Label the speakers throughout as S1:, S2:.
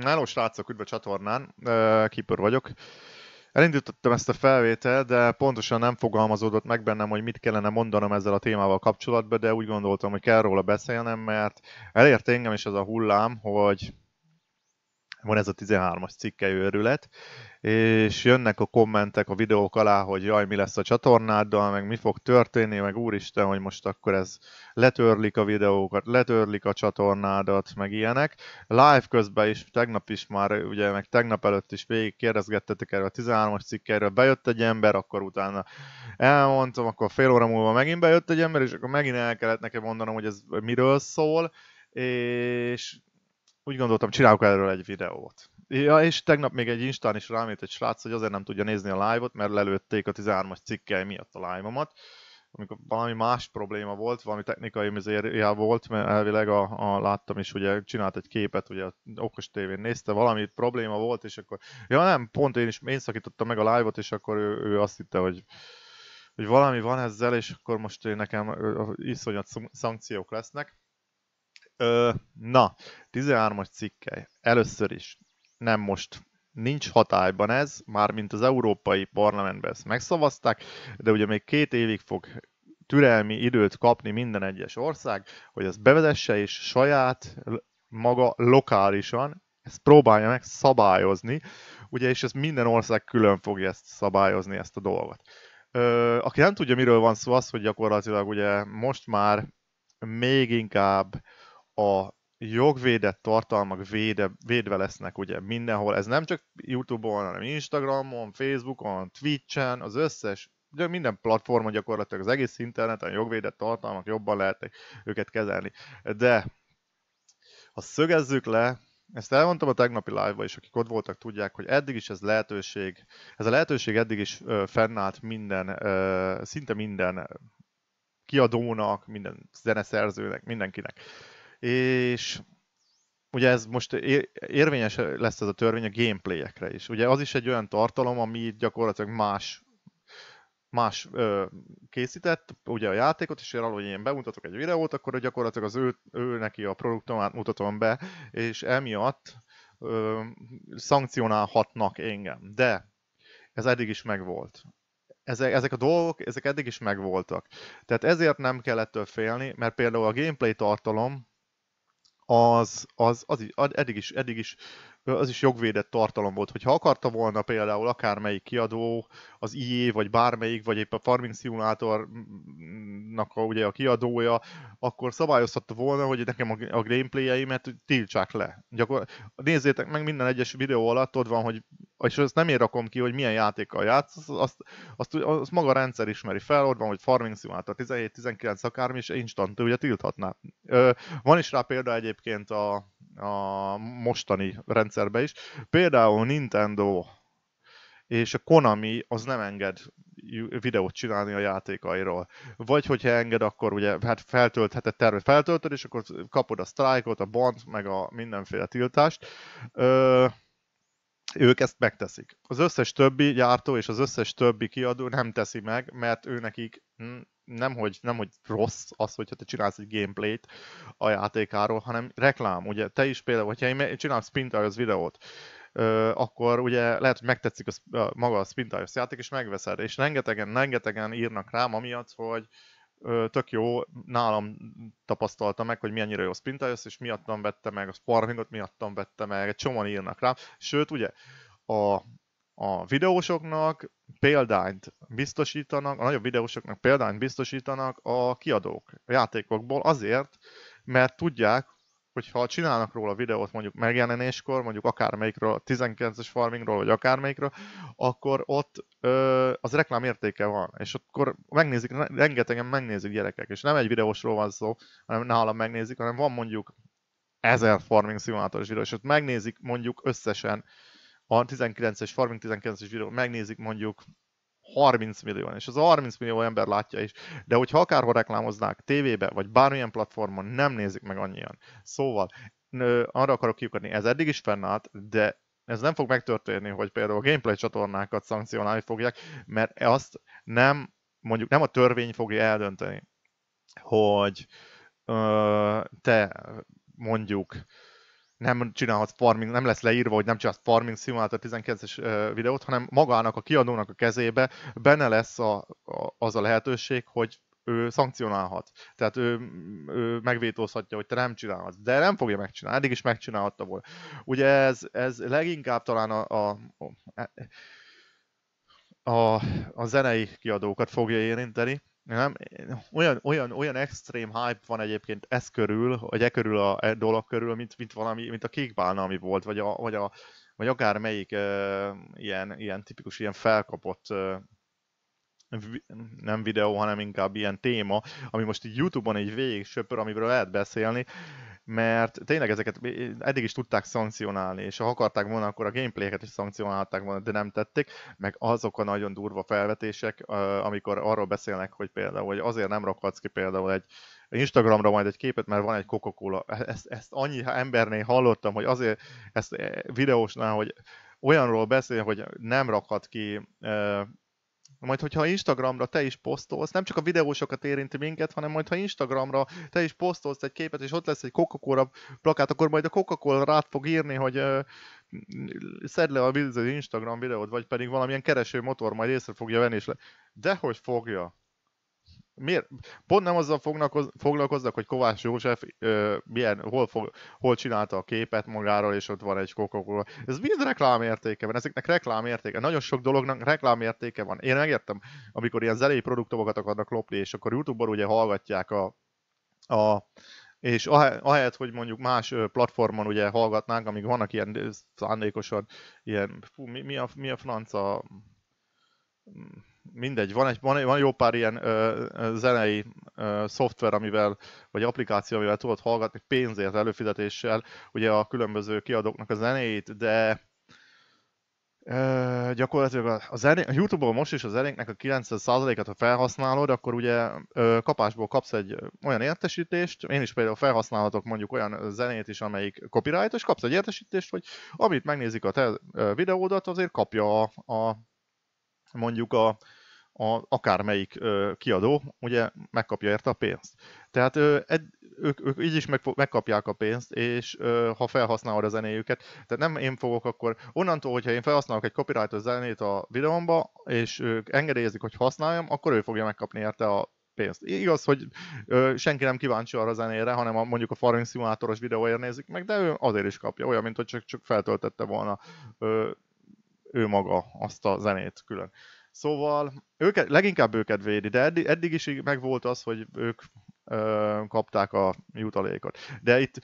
S1: Hello, srácok, üdv a csatornán, Keeper vagyok. Elindítottam ezt a felvételt, de pontosan nem fogalmazódott meg bennem, hogy mit kellene mondanom ezzel a témával kapcsolatban, de úgy gondoltam, hogy kell róla beszélnem, mert elért engem is az a hullám, hogy van ez a 13-as cikke őrület, és jönnek a kommentek a videók alá, hogy jaj, mi lesz a csatornáddal, meg mi fog történni, meg úristen, hogy most akkor ez letörlik a videókat, letörlik a csatornádat, meg ilyenek. Live közben is, tegnap is már, ugye meg tegnap előtt is végig kérdezgettetek erről a 13-as cikkerről, bejött egy ember, akkor utána elmondtam, akkor fél óra múlva megint bejött egy ember, és akkor megint el kellett nekem mondanom, hogy ez miről szól, és úgy gondoltam, csinálok erről egy videót. Ja, és tegnap még egy Instán is rám egy srác, hogy azért nem tudja nézni a live-ot, mert lelőtték a 13-as cikkei miatt a live-omat. Amikor valami más probléma volt, valami technikai mizéria volt, mert elvileg a, a, láttam is, ugye csinált egy képet, ugye okos tévén nézte, valami probléma volt, és akkor, ja nem, pont én is, én szakítottam meg a live-ot, és akkor ő, ő azt hitte, hogy hogy valami van ezzel, és akkor most nekem iszonyat szankciók lesznek. Ö, na, 13-as cikkely. Először is, nem most nincs hatályban ez, már mint az Európai Parlamentben ezt megszavazták, de ugye még két évig fog türelmi időt kapni minden egyes ország, hogy ezt bevezesse és saját maga lokálisan ezt próbálja meg szabályozni, ugye, és ez minden ország külön fogja ezt szabályozni, ezt a dolgot. Ö, aki nem tudja, miről van szó, az, hogy gyakorlatilag ugye most már még inkább a jogvédett tartalmak véde, védve lesznek ugye mindenhol. Ez nem csak Youtube-on, hanem Instagramon, Facebookon, Twitch-en, az összes de minden platformon gyakorlatilag, az egész interneten jogvédett tartalmak jobban lehetnek őket kezelni. De ha szögezzük le, ezt elmondtam a tegnapi live-ban is, akik ott voltak, tudják, hogy eddig is ez lehetőség, ez a lehetőség eddig is ö, fennállt minden, ö, szinte minden kiadónak, minden zeneszerzőnek, mindenkinek és ugye ez most érvényes lesz ez a törvény a gameplayekre is. Ugye az is egy olyan tartalom, ami gyakorlatilag más más ö, készített ugye a játékot, és arról, hogy én bemutatok egy videót, akkor gyakorlatilag az ő, ő neki a produktomát mutatom be, és emiatt ö, szankcionálhatnak engem. De ez eddig is megvolt. Ezek, ezek a dolgok, ezek eddig is megvoltak. Tehát ezért nem kell félni, mert például a gameplay tartalom az, az, az, az eddig, is, eddig is az is jogvédett tartalom volt. Hogyha akarta volna például akármelyik kiadó, az IE, vagy bármelyik, vagy épp a Farming Simulatornak a, ugye a kiadója, akkor szabályozhatta volna, hogy nekem a, a gameplay-eimet tiltsák le. Gyakor- nézzétek meg minden egyes videó alatt, ott van, hogy és ezt nem én rakom ki, hogy milyen játékkal játsz, azt, azt, azt, azt maga a rendszer ismeri fel, ott van, hogy Farming Simulator 17-19 akármi, és instant ugye tilthatná. Ö, van is rá példa egyébként a, a mostani rendszerbe is. Például Nintendo és a Konami az nem enged videót csinálni a játékairól. Vagy hogyha enged, akkor ugye hát feltöltheted tervet, feltöltöd, és akkor kapod a strike-ot, a bont, meg a mindenféle tiltást. Ö, ők ezt megteszik. Az összes többi gyártó és az összes többi kiadó nem teszi meg, mert ő nekik nem hogy, nem, hogy rossz az, hogyha te csinálsz egy gameplayt a játékáról, hanem reklám. Ugye te is például, hogyha én csinálok az videót, akkor ugye lehet, hogy megtetszik a, maga a Spintar játék, és megveszed. És rengetegen, rengetegen írnak rám amiatt, hogy tök jó, nálam tapasztalta meg, hogy mi annyira jó sprintelsz, és miattam vette meg a sparringot, miattam vette meg, egy csomóan írnak rá. Sőt, ugye a, a videósoknak példányt biztosítanak, a nagyobb videósoknak példányt biztosítanak a kiadók a játékokból azért, mert tudják, hogyha csinálnak róla videót mondjuk megjelenéskor, mondjuk akármelyikről, 19-es farmingról, vagy akármelyikről, akkor ott ö, az reklám értéke van, és akkor megnézik, rengetegen megnézik gyerekek, és nem egy videósról van szó, hanem nálam megnézik, hanem van mondjuk ezer farming szimulátoros videó, és ott megnézik mondjuk összesen a 19-es, farming 19-es videó, megnézik mondjuk 30 millió és az a 30 millió ember látja is, de hogyha akárhol reklámoznák tévébe, vagy bármilyen platformon, nem nézik meg annyian. Szóval arra akarok kiukadni, ez eddig is fennállt, de ez nem fog megtörténni, hogy például a gameplay csatornákat szankcionálni fogják, mert azt nem, mondjuk nem a törvény fogja eldönteni, hogy ö, te mondjuk nem csinálhatsz farming, nem lesz leírva, hogy nem csinálsz farming simulator 19-es videót, hanem magának, a kiadónak a kezébe benne lesz a, a, az a lehetőség, hogy ő szankcionálhat. Tehát ő, ő megvétózhatja, hogy te nem csinálhatsz. De nem fogja megcsinálni, eddig is megcsinálhatta volna. Ugye ez, ez leginkább talán a, a, a, a, a zenei kiadókat fogja érinteni, nem? Olyan, olyan, olyan extrém hype van egyébként ez körül, vagy e körül a e dolog körül, mint, mint, valami, mint a kékbálna, ami volt, vagy, a, vagy, a, vagy akármelyik e, ilyen, ilyen tipikus, ilyen felkapott e, nem videó, hanem inkább ilyen téma, ami most így Youtube-on így végig söpör, amiről lehet beszélni, mert tényleg ezeket eddig is tudták szankcionálni, és ha akarták volna, akkor a gameplay-eket is szankcionálták volna, de nem tették, meg azok a nagyon durva felvetések, amikor arról beszélnek, hogy például, hogy azért nem rakhatsz ki például egy Instagramra majd egy képet, mert van egy Coca-Cola. E-, ezt, ezt annyi embernél hallottam, hogy azért ezt e, videósnál, hogy olyanról beszél, hogy nem rakhat ki majd, hogyha Instagramra te is posztolsz, nem csak a videósokat érinti minket, hanem majd, ha Instagramra te is posztolsz egy képet, és ott lesz egy Coca-Cola plakát, akkor majd a Coca-Cola rád fog írni, hogy uh, szedd le a Instagram videót, vagy pedig valamilyen kereső motor majd észre fogja venni, és le... Dehogy fogja! miért? Pont nem azzal foglalkoznak, hogy Kovács József ö, milyen, hol, fog, hol csinálta a képet magáról, és ott van egy coca Ez mind reklámértéke van, ezeknek reklámértéke. Nagyon sok dolognak reklámértéke van. Én megértem, amikor ilyen zenei produktumokat akarnak lopni, és akkor YouTube-on ugye hallgatják a, a és ahelyett, hogy mondjuk más platformon ugye hallgatnánk, amíg vannak ilyen szándékosan, ilyen, fú, mi, mi, a, mi a franca mm, mindegy, van, egy, van, van jó pár ilyen ö, ö, zenei ö, szoftver, amivel, vagy applikáció, amivel tudod hallgatni pénzért, előfizetéssel, ugye a különböző kiadóknak a zenéit, de ö, gyakorlatilag a, a, zené, a YouTube-on most is a zenéknek a 90%-át, ha felhasználod, akkor ugye ö, kapásból kapsz egy olyan értesítést, én is például felhasználhatok mondjuk olyan zenét is, amelyik copyright, és kapsz egy értesítést, hogy amit megnézik a te videódat, azért kapja a, a mondjuk a, a, akármelyik ö, kiadó ugye megkapja érte a pénzt. Tehát ö, ed, ők, ők így is meg, megkapják a pénzt, és ö, ha felhasználod a zenéjüket, tehát nem én fogok akkor, onnantól, hogyha én felhasználok egy copyrightos zenét a videómba, és ők engedélyezik, hogy használjam, akkor ő fogja megkapni érte a pénzt. Igaz, hogy ö, senki nem kíváncsi arra a zenére, hanem a, mondjuk a farming szimulátoros videóért nézik meg, de ő azért is kapja, olyan, mint hogy csak, csak feltöltette volna ö, ő maga azt a zenét külön. Szóval őket, leginkább őket védi, de eddig, eddig is megvolt az, hogy ők ö, kapták a jutalékot. De itt,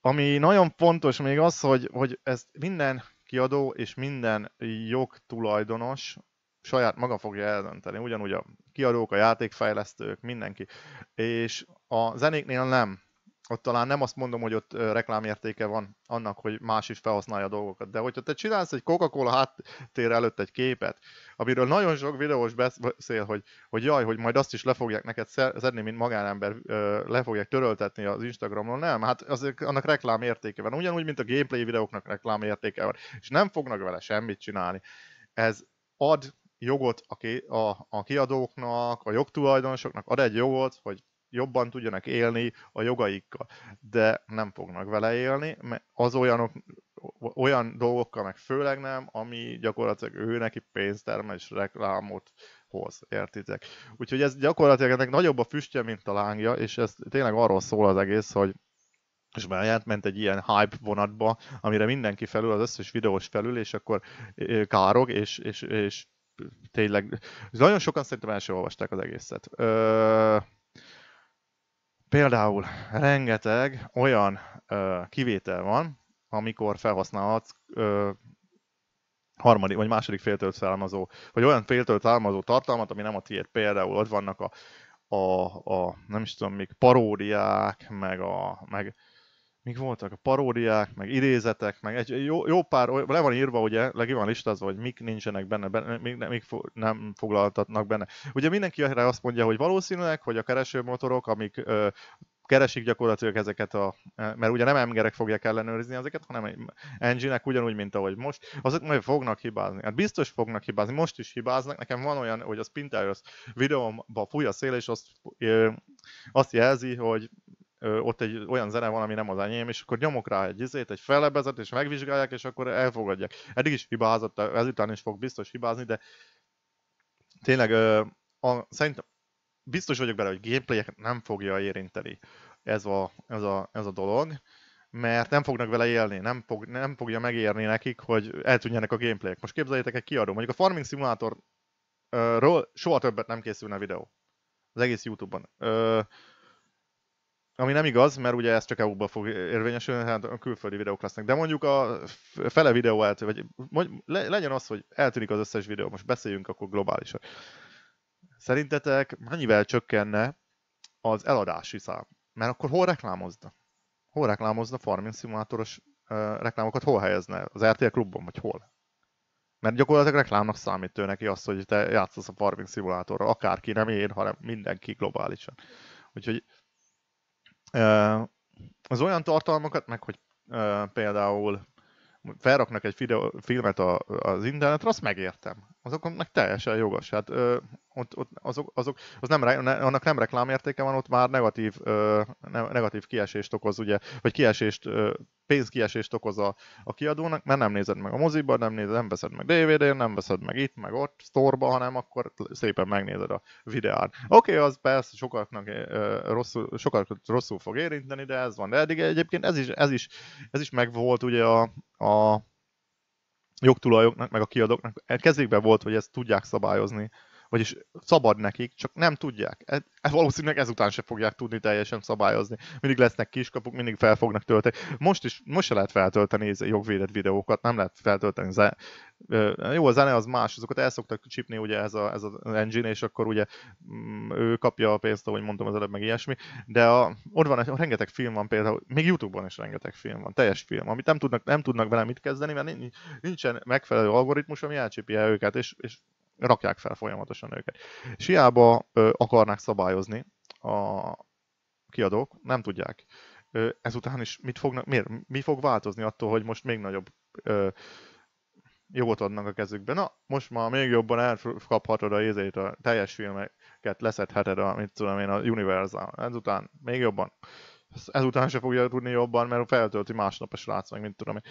S1: ami nagyon fontos még az, hogy, hogy ez minden kiadó és minden jogtulajdonos saját maga fogja eldönteni, ugyanúgy a kiadók, a játékfejlesztők, mindenki. És a zenéknél nem ott talán nem azt mondom, hogy ott reklámértéke van annak, hogy más is felhasználja a dolgokat, de hogyha te csinálsz egy Coca-Cola háttér előtt egy képet, amiről nagyon sok videós beszél, hogy, hogy jaj, hogy majd azt is le fogják neked szedni, mint magánember, le fogják töröltetni az Instagramon, nem, hát az, annak reklámértéke van, ugyanúgy, mint a gameplay videóknak reklámértéke van, és nem fognak vele semmit csinálni. Ez ad jogot a, ki, a, a kiadóknak, a jogtulajdonosoknak, ad egy jogot, hogy jobban tudjanak élni a jogaikkal, de nem fognak vele élni, mert az olyanok, olyan dolgokkal meg főleg nem, ami gyakorlatilag ő neki pénztermel és reklámot hoz, értitek? Úgyhogy ez gyakorlatilag ennek nagyobb a füstje, mint a lángja, és ez tényleg arról szól az egész, hogy és már ment egy ilyen hype vonatba, amire mindenki felül, az összes videós felül, és akkor károg, és, és, és tényleg nagyon sokan szerintem első olvasták az egészet. Ö- Például rengeteg olyan ö, kivétel van, amikor felhasználhatsz ö, harmadik vagy második féltől származó, vagy olyan féltől származó tartalmat, ami nem a tiéd. Például ott vannak a, a, a nem is tudom, még paródiák, meg, a, meg Mik voltak a paródiák, meg idézetek, meg egy jó, jó pár, le van írva ugye, le van listázva, hogy mik nincsenek benne, benne mik, ne, mik fo, nem foglaltatnak benne. Ugye mindenki erre azt mondja, hogy valószínűleg, hogy a keresőmotorok, amik ö, keresik gyakorlatilag ezeket a, e, mert ugye nem emgerek fogják ellenőrizni ezeket, hanem engine ugyanúgy, mint ahogy most, azok majd fognak hibázni. Hát biztos fognak hibázni, most is hibáznak. Nekem van olyan, hogy az Pinterest videómba fúj a szél, és azt, ö, azt jelzi, hogy ott egy olyan zene van, ami nem az enyém, és akkor nyomok rá egy izét, egy fellebezet, és megvizsgálják, és akkor elfogadják. Eddig is hibázott, ezután is fog biztos hibázni, de tényleg ö, a, szerintem biztos vagyok bele, hogy gameplay nem fogja érinteni ez a, ez a, ez a dolog mert nem fognak vele élni, nem, fog, nem fogja megérni nekik, hogy eltűnjenek a gameplayek. Most képzeljétek egy kiadó, mondjuk a Farming Simulatorról soha többet nem készülne videó. Az egész Youtube-on. Ami nem igaz, mert ugye ez csak EU-ba fog érvényesülni, hát a külföldi videók lesznek. De mondjuk a fele videó eltűnik, vagy mondj, le, legyen az, hogy eltűnik az összes videó, most beszéljünk akkor globálisan. Szerintetek mennyivel csökkenne az eladási szám? Mert akkor hol reklámozna? Hol reklámozna farming szimulátoros uh, reklámokat? Hol helyezne? Az RTL klubban, vagy hol? Mert gyakorlatilag reklámnak számít ő neki azt, hogy te játszasz a farming szimulátorra, akárki, nem én, hanem mindenki globálisan. Úgyhogy az olyan tartalmakat, meg hogy például felraknak egy videó, filmet a, az internetre, azt megértem azoknak teljesen jogos. Hát, ö, ott, ott, azok, azok, az nem, ne, annak nem reklámértéke van, ott már negatív, ö, ne, negatív kiesést okoz, ugye, vagy kiesést, ö, pénzkiesést okoz a, a kiadónak, mert nem nézed meg a moziban, nem, nézed, nem veszed meg DVD-n, nem veszed meg itt, meg ott, sztorba, hanem akkor szépen megnézed a videán. Oké, okay, az persze sokaknak, ö, rosszul, sokakat rosszul fog érinteni, de ez van. De eddig egyébként ez is, ez is, ez is megvolt ugye a, a jogtulajoknak, meg a kiadóknak kezdésben volt, hogy ezt tudják szabályozni, vagyis szabad nekik, csak nem tudják. E, e, valószínűleg ezután se fogják tudni teljesen szabályozni. Mindig lesznek kiskapuk, mindig fel fognak tölteni. Most is, most se lehet feltölteni jogvédett videókat, nem lehet feltölteni zá... Jó, a zene az más, azokat el szoktak csipni ugye ez, a, ez az engine, és akkor ugye mm, ő kapja a pénzt, ahogy mondtam az előbb, meg ilyesmi, de a, ott van, a, rengeteg film van például, még Youtube-on is rengeteg film van, teljes film, amit nem tudnak, nem tudnak vele mit kezdeni, mert nincsen megfelelő algoritmus, ami elcsipje őket, és, és rakják fel folyamatosan őket. És hiába ö, akarnák szabályozni a kiadók, nem tudják. Ö, ezután is mit fognak, miért, mi fog változni attól, hogy most még nagyobb ö, jogot adnak a kezükbe. Na, most már még jobban elkaphatod a izét, a teljes filmeket leszedheted a, mit tudom én, a Universal. Ezután még jobban ezután se fogja tudni jobban, mert feltölti másnap a srác, meg mint tudom én.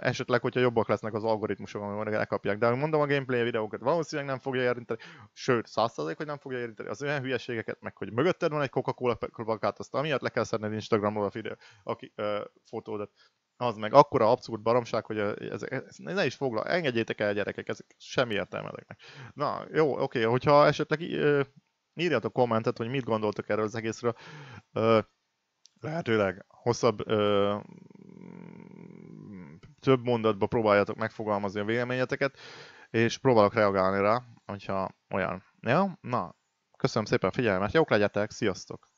S1: Esetleg, hogyha jobbak lesznek az algoritmusok, amikor elkapják. De mondom a gameplay videókat, valószínűleg nem fogja érinteni, sőt, százszerzék, hogy nem fogja érinteni az olyan hülyeségeket, meg hogy mögötted van egy Coca-Cola plakát, azt amiatt le kell szedned Instagramról a videó, aki, ö, fotódat az meg akkora abszurd baromság, hogy ez, ez, ne is foglal, engedjétek el gyerekek, ezek semmi értelmeleknek. ezeknek. Na, jó, oké, hogyha esetleg írjátok kommentet, hogy mit gondoltok erről az egészről, lehetőleg hosszabb, ö, több mondatba próbáljátok megfogalmazni a véleményeteket, és próbálok reagálni rá, hogyha olyan. Ja? Na, köszönöm szépen a figyelmet, jók legyetek, sziasztok!